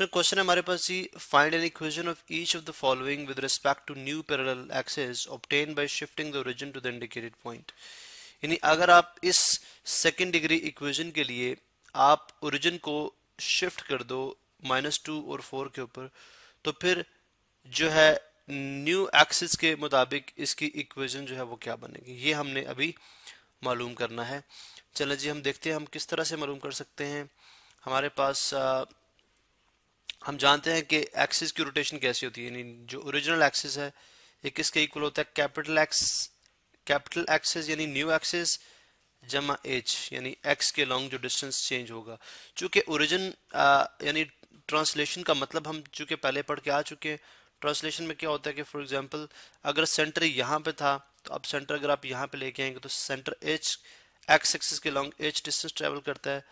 सो question है हमारे पास जी find an equation of each of the following with respect to new parallel axis obtained by shifting the origin to the indicated point यानी अगर आप इस सेकेंड डिग्री इक्वेशन के लिए आप ओरिजिन को शिफ्ट कर दो माइनस टू और फोर के ऊपर तो फिर जो है न्यू एक्सिस के मुताबिक इसकी इक्वेशन जो है वो क्या बनेगी ये हमने अभी मालूम करना है चलो जी हम देखते हैं हम किस तरह से मालूम कर सकते हैं हमारे पास आ, हम जानते हैं कि एक्सिस की रोटेशन कैसी होती है यानी जो ओरिजिनल एक्सिस है ये किसके इक्वल होता है कैपिटल एक्स कैपिटल एक्सिस यानी न्यू एक्सिस जमा एच यानी एक्स के लॉन्ग जो डिस्टेंस चेंज होगा चूंकि ओरिजिन यानी ट्रांसलेशन का मतलब हम चूंकि पहले पढ़ के आ चुके हैं ट्रांसलेशन में क्या होता है कि फॉर एग्जांपल अगर सेंटर यहाँ पे था तो अब सेंटर अगर आप यहाँ पे लेके आएंगे तो सेंटर एच एक्स एक्सिस के लॉन्ग एच डिस्टेंस ट्रेवल करता है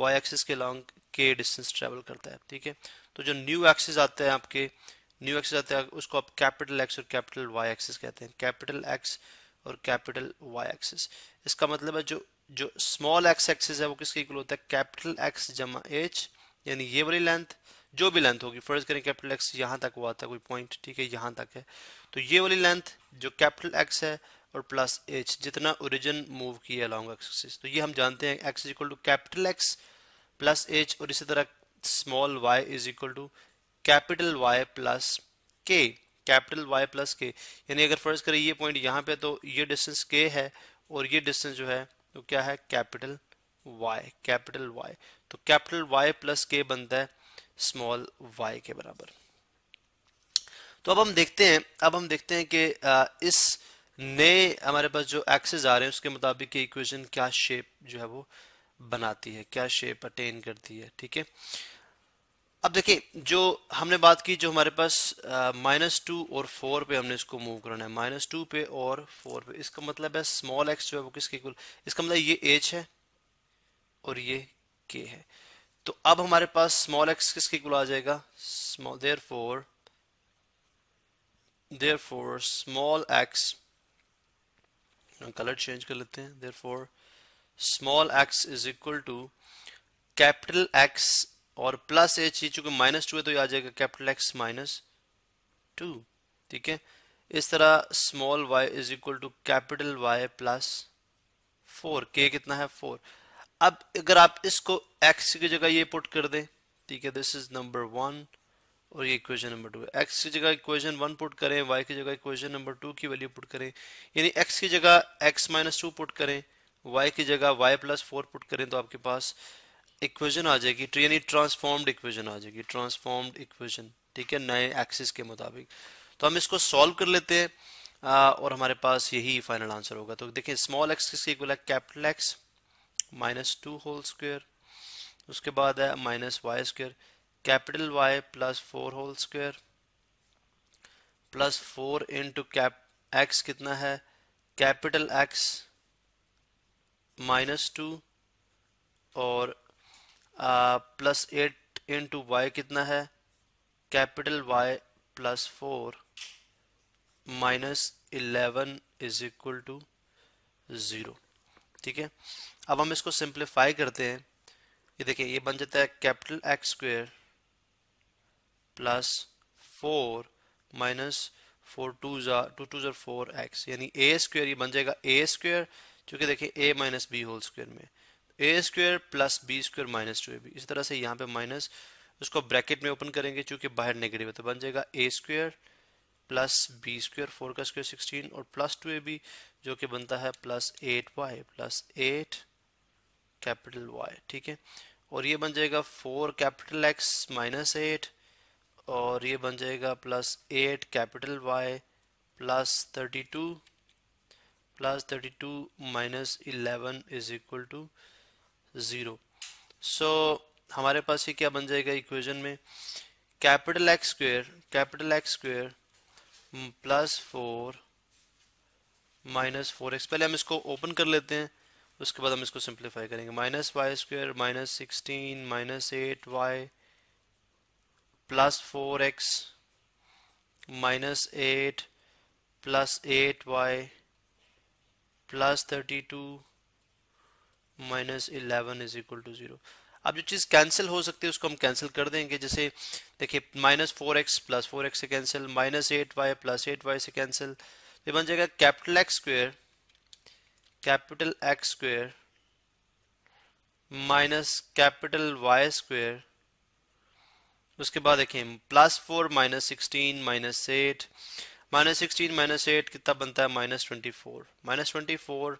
वाई एक्सिस के लॉन्ग के डिस्टेंस ट्रेवल करता है ठीक है तो जो न्यू एक्सिस आते हैं आपके न्यू एक्सिस आते हैं उसको आप कैपिटल एक्स और कैपिटल वाई एक्सिस कहते हैं कैपिटल एक्स और कैपिटल वाई एक्सिस इसका मतलब है जो जो स्मॉल एक्स एक्सिस है वो किसके इक्वल होता है कैपिटल एक्स जमा एच यानी ये वाली लेंथ जो भी लेंथ होगी फर्ज करें कैपिटल एक्स यहाँ तक हुआ था कोई पॉइंट ठीक है यहाँ तक है तो ये वाली लेंथ जो कैपिटल एक्स है और प्लस एच जितना ओरिजिन मूव किया अलॉन्ग एक्सिस तो ये हम जानते हैं X is equal to capital X plus H और इसी तरह small Y is equal to capital Y plus K capital Y plus K यानी अगर फर्ज करें ये पॉइंट यहाँ पे तो ये डिस्टेंस के है और ये डिस्टेंस जो है वो तो क्या है कैपिटल वाई कैपिटल वाई तो कैपिटल वाई प्लस के बनता है स्मॉल वाई के बराबर तो अब हम देखते हैं अब हम देखते हैं कि इस नए हमारे पास जो एक्सेस आ रहे हैं उसके मुताबिक ये इक्वेशन क्या शेप जो है वो बनाती है क्या शेप अटेन करती है ठीक है अब देखिए जो हमने बात की जो हमारे पास माइनस टू और फोर पे हमने इसको मूव करना है माइनस टू पे और फोर पे इसका मतलब है स्मॉल एक्स जो है वो किसके इक्वल इसका मतलब ये एच है और ये के है तो अब हमारे पास स्मॉल एक्स किसके इक्वल आ जाएगा small there four there four small X colour change कर लेते हैं there four small X is equal to capital X और प्लस एच ही चूंकि माइनस टू है तो ये आ जाएगा कैपिटल एक्स माइनस टू ठीक है इस तरह small Y is equal to capital Y plus four K कितना है फोर अब अगर आप इसको एक्स की जगह ये पुट कर दें ठीक है दिस इज नंबर वन और ये इक्वेशन नंबर टू है एक्स की जगह इक्वेशन वन पुट करें वाई की जगह इक्वेशन नंबर टू की वैल्यू पुट करें यानी एक्स की जगह एक्स माइनस टू पुट करें वाई की जगह वाई प्लस फोर पुट करें तो आपके पास इक्वेशन आ जाएगी यानी ट्रांसफॉर्म्ड इक्वेशन आ जाएगी ट्रांसफॉर्म्ड इक्वेशन ठीक है नए एक्सिस के मुताबिक तो हम इसको सॉल्व कर लेते हैं और हमारे पास यही फाइनल आंसर होगा तो देखिए स्मॉल एक्स किसके इक्वल है capital X minus two whole square उसके बाद है minus Y square capital Y plus four whole square plus 4 into cap X कितना है कैपिटल एक्स माइनस टू और प्लस एट इंटू वाई कितना है capital Y plus four minus eleven is equal to zero ठीक है अब हम इसको सिंप्लीफाई करते हैं ये देखिए ये बन जाता है capital X square plus four minus four two जार टू टू जार फोर एक्स यानी ए स्क्वेयर ये बन जाएगा ए स्क्वेयर चूँकि देखिए A minus B whole square में A square plus B square minus two A B इस तरह से यहाँ पे माइनस उसको ब्रैकेट में ओपन करेंगे चूंकि बाहर नेगेटिव है तो बन जाएगा A square plus B square four का स्क्वेयर सिक्सटीन और प्लस टू ए बी जो कि बनता है plus eight Y plus eight capital Y ठीक है और ये बन जाएगा four capital X minus eight और ये बन जाएगा plus eight capital Y plus thirty two plus thirty two minus eleven is equal to zero so हमारे पास ये क्या बन जाएगा इक्वेशन में capital X square capital X square plus four minus four X पहले हम इसको ओपन कर लेते हैं उसके बाद हम इसको सिंप्लीफाई करेंगे minus Y square minus sixteen minus eight Y plus four X minus eight plus eight Y plus thirty two minus eleven is equal to zero अब जो चीज़ कैंसिल हो सकती है उसको हम कैंसिल कर देंगे जैसे देखिए minus four X plus four X से cancel minus eight Y plus eight Y से कैंसिल ये बन जाएगा capital X square capital X square minus capital Y square उसके बाद देखें plus four minus sixteen minus eight minus sixteen minus eight कितना बनता है minus twenty four minus twenty four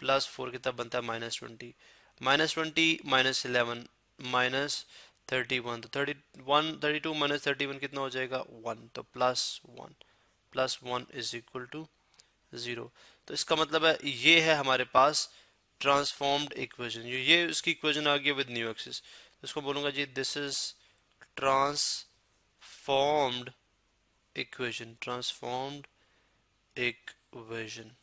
plus four कितना बनता है minus twenty minus twenty minus eleven minus thirty one तो thirty one thirty two minus thirty one कितना हो जाएगा वन तो plus one plus one is equal to zero तो इसका मतलब है ये है हमारे पास ट्रांसफॉर्म्ड इक्वेशन ये उसकी इक्वेशन आ गई विद न्यू एक्सिस तो इसको बोलूँगा जी this is transformed equation transformed equation